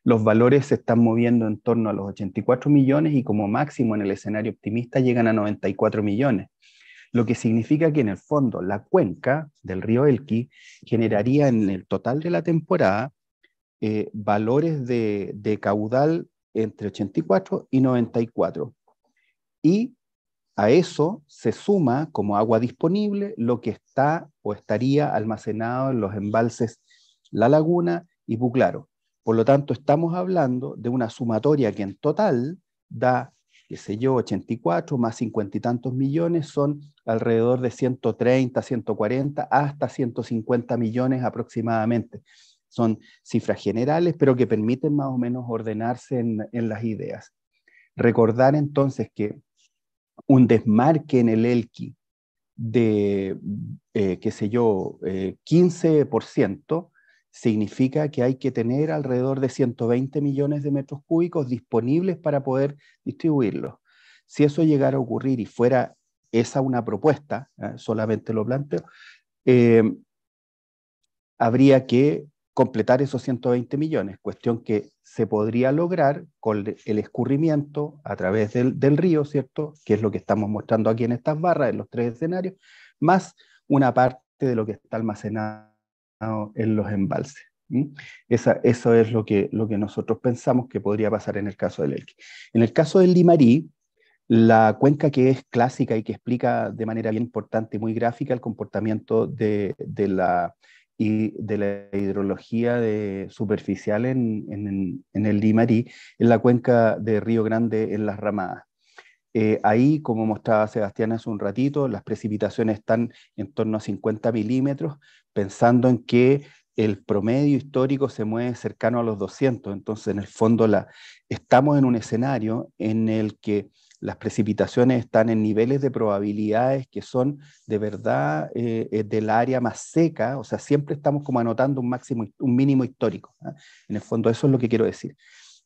Los valores se están moviendo en torno a los 84 millones y como máximo en el escenario optimista llegan a 94 millones, lo que significa que en el fondo la cuenca del río Elqui generaría en el total de la temporada eh, valores de, de caudal entre 84 y 94 y a eso se suma como agua disponible lo que está o estaría almacenado en los embalses La Laguna y Buclaro. Por lo tanto, estamos hablando de una sumatoria que en total da, qué sé yo, 84 más 50 y tantos millones, son alrededor de 130, 140, hasta 150 millones aproximadamente. Son cifras generales, pero que permiten más o menos ordenarse en, en las ideas. Recordar entonces que un desmarque en el ELKI de, eh, qué sé yo, 15%, eh, significa que hay que tener alrededor de 120 millones de metros cúbicos disponibles para poder distribuirlos. Si eso llegara a ocurrir y fuera esa una propuesta, ¿eh? solamente lo planteo, habría que completar esos 120 millones, cuestión que se podría lograr con el escurrimiento a través del, río, ¿cierto? Que es lo que estamos mostrando aquí en estas barras, en los tres escenarios, más una parte de lo que está almacenado en los embalses. eso es lo que, lo que nosotros pensamos que podría pasar en el caso del Elqui. En el caso del Limarí, la cuenca que es clásica y que explica de manera bien importante y muy gráfica el comportamiento de la y de la hidrología superficial en, en, el Limarí, en la cuenca de Río Grande, en las Ramadas. Eh, ahí, como mostraba Sebastián hace un ratito, las precipitaciones están en torno a 50 milímetros, pensando en que el promedio histórico se mueve cercano a los 200. Entonces, en el fondo, la, estamos en un escenario en el que las precipitaciones están en niveles de probabilidades que son de verdad eh, eh, del área más seca, o sea, siempre estamos como anotando un, máximo, un mínimo histórico. ¿ah? En el fondo, eso es lo que quiero decir.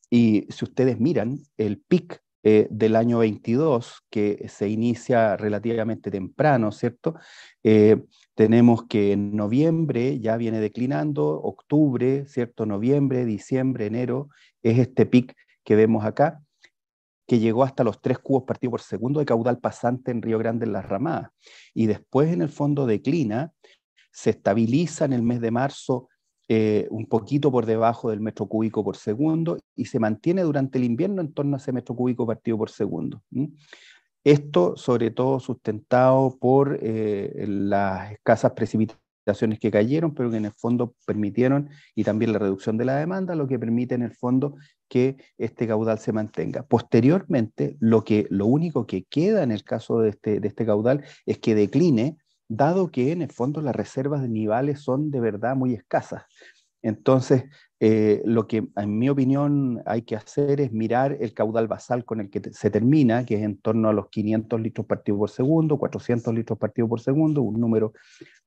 Y si ustedes miran, el PIC eh, del año 22, que se inicia relativamente temprano, ¿cierto? tenemos que en noviembre ya viene declinando, octubre, ¿cierto? Noviembre, diciembre, enero, es este pic que vemos acá llegó hasta los tres cubos partido por segundo de caudal pasante en Río Grande en las ramadas. Y después en el fondo declina, se estabiliza en el mes de marzo eh, un poquito por debajo del metro cúbico por segundo y se mantiene durante el invierno en torno a ese metro cúbico partido por segundo. Esto sobre todo sustentado por eh, las escasas precipitaciones que cayeron, pero que en el fondo permitieron, y también la reducción de la demanda, lo que permite en el fondo que este caudal se mantenga. Posteriormente, lo, que, lo único que queda en el caso de este, de este caudal es que decline, dado que en el fondo las reservas de nivales son de verdad muy escasas. Entonces, eh, lo que en mi opinión hay que hacer es mirar el caudal basal con el que se termina, que es en torno a los 500 litros partidos por segundo, 400 litros partidos por segundo, un número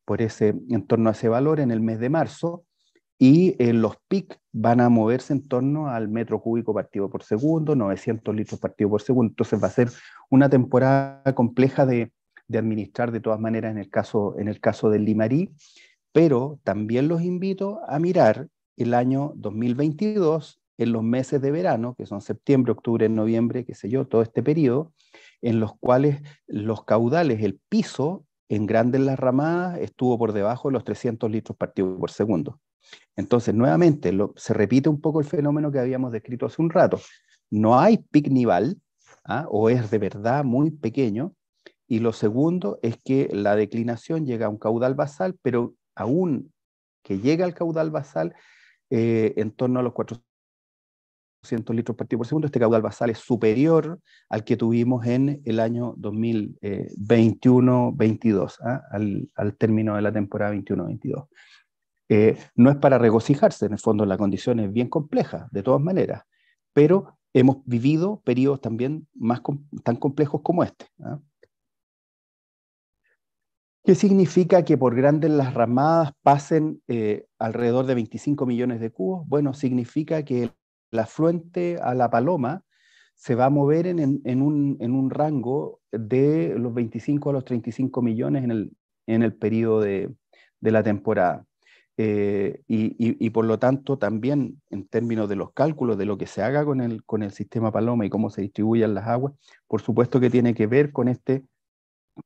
por ese, en torno a ese valor en el mes de marzo, y eh, los PIC van a moverse en torno al metro cúbico partido por segundo, 900 litros partido por segundo, entonces va a ser una temporada compleja de, administrar de todas maneras en el caso, en el caso del Limarí, pero también los invito a mirar el año 2022, en los meses de verano, que son septiembre, octubre, noviembre, qué sé yo, todo este periodo, en los cuales los caudales, el piso en grandes las ramadas estuvo por debajo de los 300 litros partidos por segundo. Entonces, nuevamente, se repite un poco el fenómeno que habíamos descrito hace un rato. No hay picnival ¿ah? o es de verdad muy pequeño, y lo segundo es que la declinación llega a un caudal basal, pero aún que llega al caudal basal, eh, en torno a los 400 litros partido por segundo. Este caudal basal es superior al que tuvimos en el año 2021-22, ¿ah? al, al, término de la temporada 21-22. Eh, no es para regocijarse, en el fondo la condición es bien compleja, de todas maneras, pero hemos vivido periodos también más tan complejos como este. ¿ah? ¿Qué significa que por grandes las ramadas pasen eh, alrededor de 25 millones de cubos? Bueno, significa que la afluente a la paloma se va a mover en, un, rango de los 25 a los 35 millones en el, en periodo de, la temporada. Eh, y, por lo tanto, también en términos de los cálculos, de lo que se haga con el, con el sistema paloma y cómo se distribuyen las aguas, por supuesto que tiene que ver con este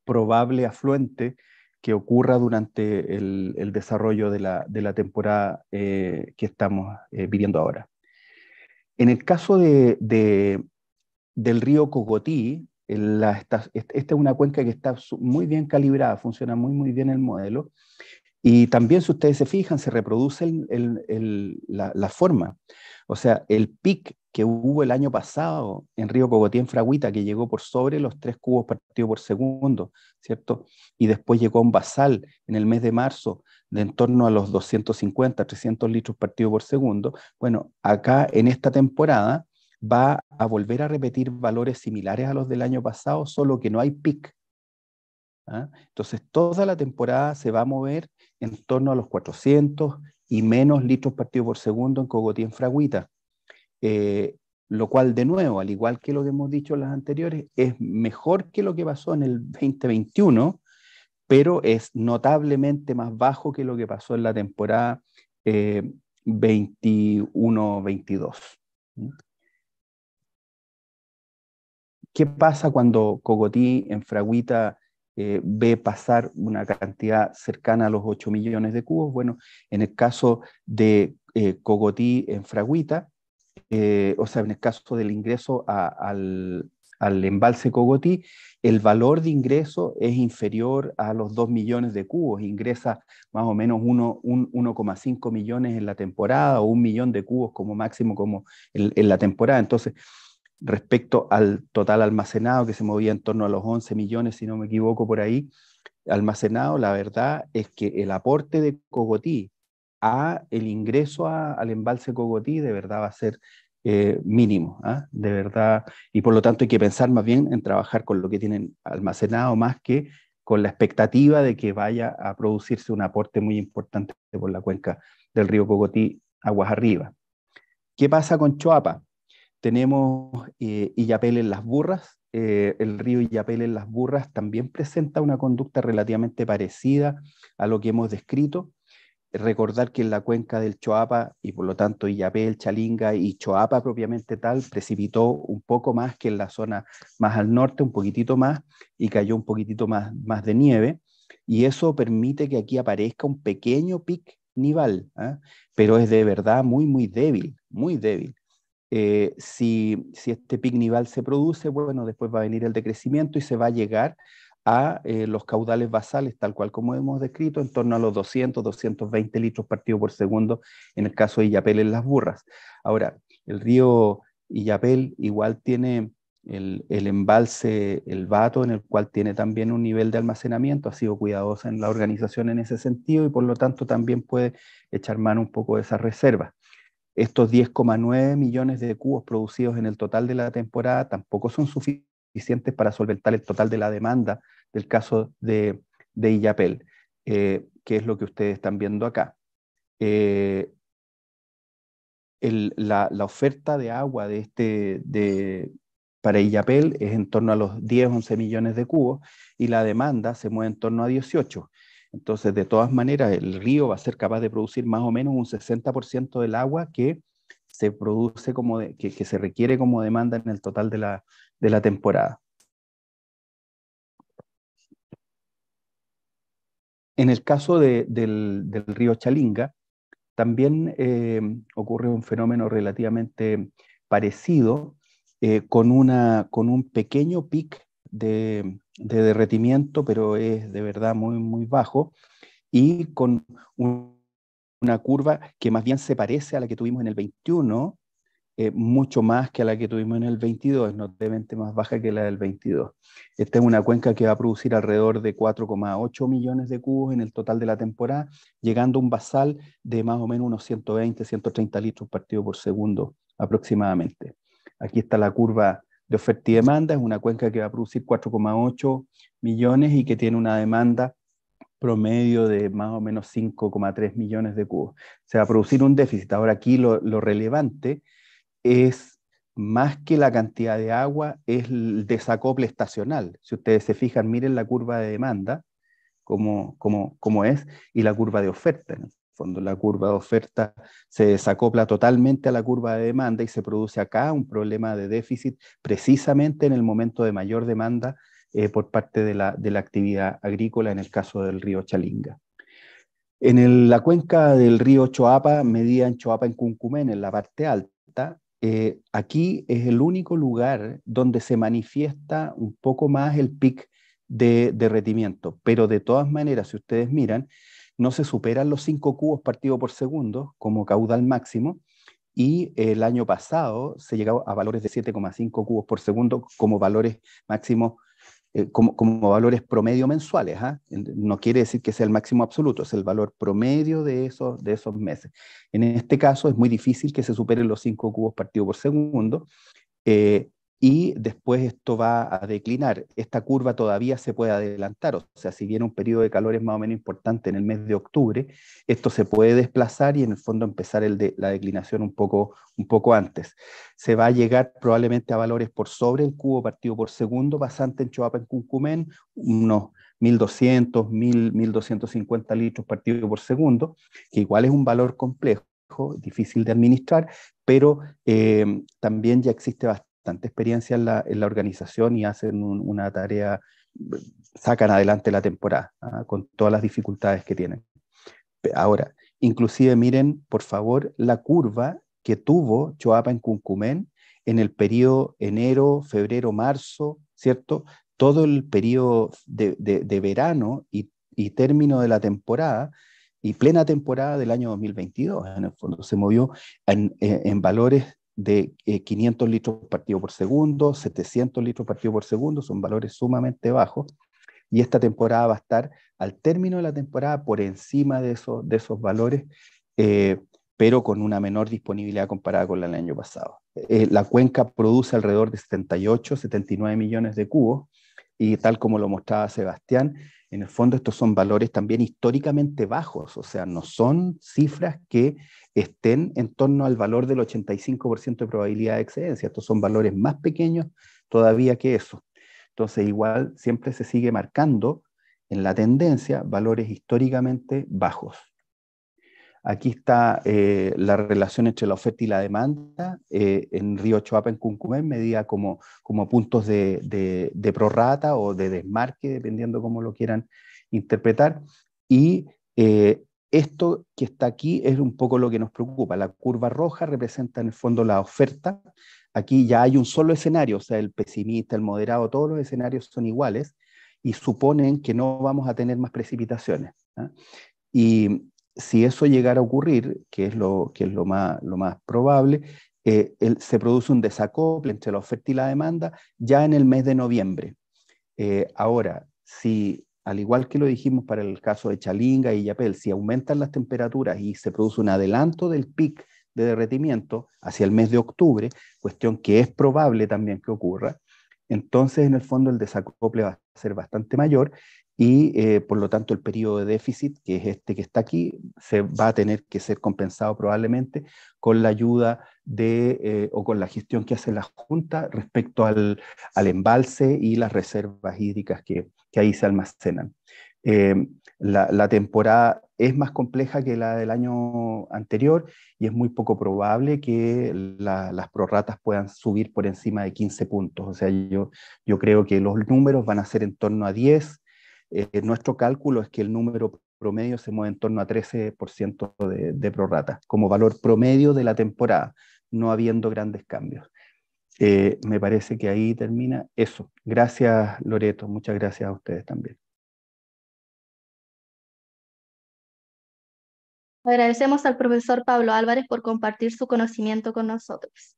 probable afluente que ocurra durante el, desarrollo de la, temporada eh, que estamos eh, viviendo ahora. En el caso de, del río Cogotí, esta, este, esta, es una cuenca que está muy bien calibrada, funciona muy, muy bien el modelo, y también, si ustedes se fijan, se reproduce la, forma. O sea, el pic que hubo el año pasado en Río Cogotí, en Fraguita, que llegó por sobre los tres cubos partido por segundo, ¿cierto? Y después llegó un Basal en el mes de marzo de en torno a los 250, 300 litros partido por segundo. Bueno, acá en esta temporada va a volver a repetir valores similares a los del año pasado, solo que no hay pic. ¿ah? Entonces, toda la temporada se va a mover en torno a los 400 y menos litros partidos por segundo en Cogotí en Fraguita. Eh, lo cual, de nuevo, al igual que lo que hemos dicho en las anteriores, es mejor que lo que pasó en el 2021, pero es notablemente más bajo que lo que pasó en la temporada 21-22. Eh, ¿Mm? ¿Qué pasa cuando Cogotí en Fraguita eh, ve pasar una cantidad cercana a los 8 millones de cubos. Bueno, en el caso de eh, Cogotí en Fraguita, eh, o sea, en el caso del ingreso al, embalse Cogotí, el valor de ingreso es inferior a los 2 millones de cubos, ingresa más o menos 1,5 millones en la temporada o un millón de cubos como máximo como en la temporada. Entonces, respecto al total almacenado que se movía en torno a los 11 millones, si no me equivoco por ahí, almacenado, la verdad es que el aporte de Cogotí a el ingreso al embalse Cogotí de verdad va a ser eh, mínimo, ¿ah? de verdad, y por lo tanto hay que pensar más bien en trabajar con lo que tienen almacenado más que con la expectativa de que vaya a producirse un aporte muy importante por la cuenca del río Cogotí aguas arriba. ¿Qué pasa con Choapa? Tenemos eh, Illapel en las burras. Eh, el río Illapel en las burras también presenta una conducta relativamente parecida a lo que hemos descrito. Recordar que en la cuenca del Choapa, y por lo tanto Illapel, Chalinga y Choapa propiamente tal, precipitó un poco más que en la zona más al norte, un poquitito más, y cayó un poquitito más, más de nieve. Y eso permite que aquí aparezca un pequeño pic nival, ¿ah? pero es de verdad muy, muy débil, muy débil. Eh, si, este picnival se produce, bueno, después va a venir el decrecimiento y se va a llegar a eh, los caudales basales, tal cual como hemos descrito, en torno a los 200, 220 litros partido por segundo en el caso de Illapel en las burras. Ahora, el río Illapel igual tiene el, embalse, el vato, en el cual tiene también un nivel de almacenamiento, ha sido cuidadosa en la organización en ese sentido y por lo tanto también puede echar mano un poco de esa reserva. Estos 10,9 millones de cubos producidos en el total de la temporada tampoco son suficientes para solventar el total de la demanda del caso de, de Illapel, eh, que es lo que ustedes están viendo acá. Eh, la, oferta de agua de este, de, para Illapel es en torno a los 10, 11 millones de cubos y la demanda se mueve en torno a 18. Entonces, de todas maneras, el río va a ser capaz de producir más o menos un 60% del agua que se produce que, se requiere como demanda en el total de la, temporada. En el caso del, río Chalinga, también eh, ocurre un fenómeno relativamente parecido eh, con, con un pequeño pic de, derretimiento, pero es de verdad muy, muy bajo, y con una curva que más bien se parece a la que tuvimos en el 21, eh, mucho más que a la que tuvimos en el 22, notablemente más baja que la del 22. Esta es una cuenca que va a producir alrededor de 4,8 millones de cubos en el total de la temporada, llegando a un basal de más o menos unos 120, 130 litros partido por segundo aproximadamente. Aquí está la curva de oferta y demanda. Es una cuenca que va a producir 4,8 millones y que tiene una demanda promedio de más o menos 5,3 millones de cubos. Se va a producir un déficit. Ahora aquí lo, relevante es más que la cantidad de agua, es el desacople estacional. Si ustedes se fijan, miren la curva de demanda, como, como, es, y la curva de oferta cuando la curva de oferta se desacopla totalmente a la curva de demanda y se produce acá un problema de déficit precisamente en el momento de mayor demanda eh, por parte de la, actividad agrícola en el caso del río Chalinga. En la cuenca del río Choapa, medida en Choapa en Cuncumén, en la parte alta, eh, aquí es el único lugar donde se manifiesta un poco más el pic de derretimiento. Pero de todas maneras, si ustedes miran, no se superan los 5 cubos partido por segundo como caudal máximo y el año pasado se llegaba a valores de 7,5 cubos por segundo como valores máximos, eh, como, como, valores promedio mensuales. ¿ah? No quiere decir que sea el máximo absoluto, es el valor promedio de esos, de esos meses. En este caso es muy difícil que se superen los 5 cubos partido por segundo. Eh, y después esto va a declinar. Esta curva todavía se puede adelantar, o sea, si viene un periodo de calores más o menos importante en el mes de octubre, esto se puede desplazar y en el fondo empezar el de, la declinación un poco, un poco antes. Se va a llegar probablemente a valores por sobre el cubo partido por segundo, bastante en Choapa, en Cuncumén, unos 1.200, 1.250 litros partido por segundo, que igual es un valor complejo difícil de administrar, pero eh, también ya existe bastante Tanta experiencia en la, organización y hacen una tarea, sacan adelante la temporada ah, con todas las dificultades que tienen. Ahora, inclusive miren, por favor, la curva que tuvo Choapa en Cuncumén en el periodo enero, febrero, marzo, ¿cierto? Todo el periodo de, verano y, y término de la temporada, y plena temporada del año 2022, en el fondo se movió en, en valores de 500 eh, litros partido por segundo, 700 litros partido por segundo, son valores sumamente bajos. Y esta temporada va a estar al término de la temporada por encima de, de esos valores, eh, pero con una menor disponibilidad comparada con la del año pasado. Eh, la cuenca produce alrededor de 78, 79 millones de cubos, y tal como lo mostraba Sebastián, en el fondo estos son valores también históricamente bajos, o sea, no son cifras que estén en torno al valor del 85% de probabilidad de excedencia, estos son valores más pequeños todavía que eso. Entonces, igual siempre se sigue marcando en la tendencia valores históricamente bajos. Aquí está eh, la relación entre la oferta y la demanda eh, en Río Choapa, en Cuncumén, medida como, como puntos de, de, prorrata o de desmarque, dependiendo cómo lo quieran interpretar. Y eh, esto que está aquí es un poco lo que nos preocupa. La curva roja representa en el fondo la oferta. Aquí ya hay un solo escenario, o sea, el pesimista, el moderado, todos los escenarios son iguales y suponen que no vamos a tener más precipitaciones. ¿ah? Y, si eso llegara a ocurrir, que es lo, que es lo, más, probable, eh, se produce un desacople entre la oferta y la demanda ya en el mes de noviembre. Eh, ahora, si, al igual que lo dijimos para el caso de Chalinga y Yapel, si aumentan las temperaturas y se produce un adelanto del pic de derretimiento hacia el mes de octubre, cuestión que es probable también que ocurra, entonces en el fondo el desacople va a ser bastante mayor y eh, por lo tanto el periodo de déficit, que es este que está aquí, se va a tener que ser compensado probablemente con la ayuda de eh, o con la gestión que hace la Junta respecto al, embalse y las reservas hídricas que, ahí se almacenan. Em, la, temporada es más compleja que la del año anterior y es muy poco probable que las prorratas puedan subir por encima de 15 puntos. O sea, yo, yo creo que los números van a ser en torno a 10, eh, nuestro cálculo es que el número promedio se mueve en torno a 13% de, de prorrata, como valor promedio de la temporada, no habiendo grandes cambios. Eh, me parece que ahí termina eso. Gracias, Loreto. Muchas gracias a ustedes también. Agradecemos al profesor Pablo Álvarez por compartir su conocimiento con nosotros.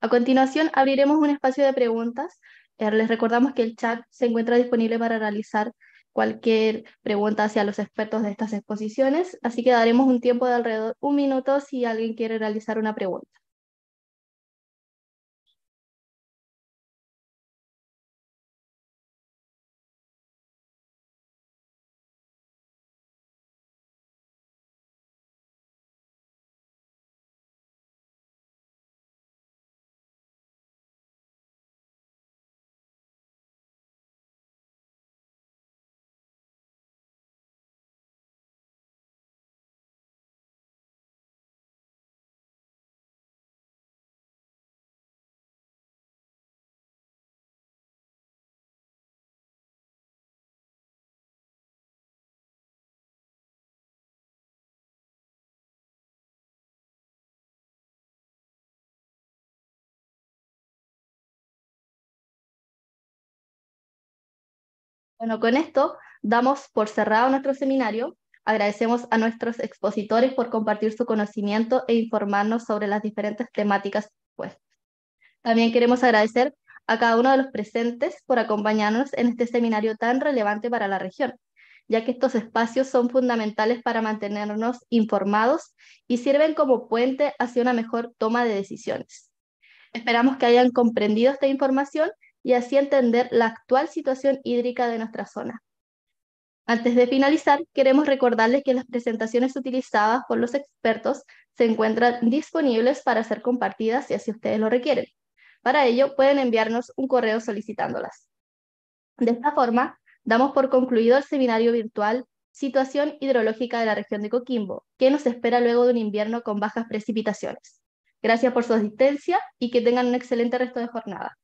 A continuación, abriremos un espacio de preguntas. Eh, les recordamos que el chat se encuentra disponible para realizar cualquier pregunta hacia los expertos de estas exposiciones, así que daremos un tiempo de alrededor un minuto si alguien quiere realizar una pregunta. Bueno, con esto damos por cerrado nuestro seminario. Agradecemos a nuestros expositores por compartir su conocimiento e informarnos sobre las diferentes temáticas expuestas. También queremos agradecer a cada uno de los presentes por acompañarnos en este seminario tan relevante para la región, ya que estos espacios son fundamentales para mantenernos informados y sirven como puente hacia una mejor toma de decisiones. Esperamos que hayan comprendido esta información y así entender la actual situación hídrica de nuestra zona. Antes de finalizar, queremos recordarles que las presentaciones utilizadas por los expertos se encuentran disponibles para ser compartidas si así ustedes lo requieren. Para ello, pueden enviarnos un correo solicitándolas. De esta forma, damos por concluido el seminario virtual Situación hidrológica de la región de Coquimbo, que nos espera luego de un invierno con bajas precipitaciones. Gracias por su asistencia y que tengan un excelente resto de jornada.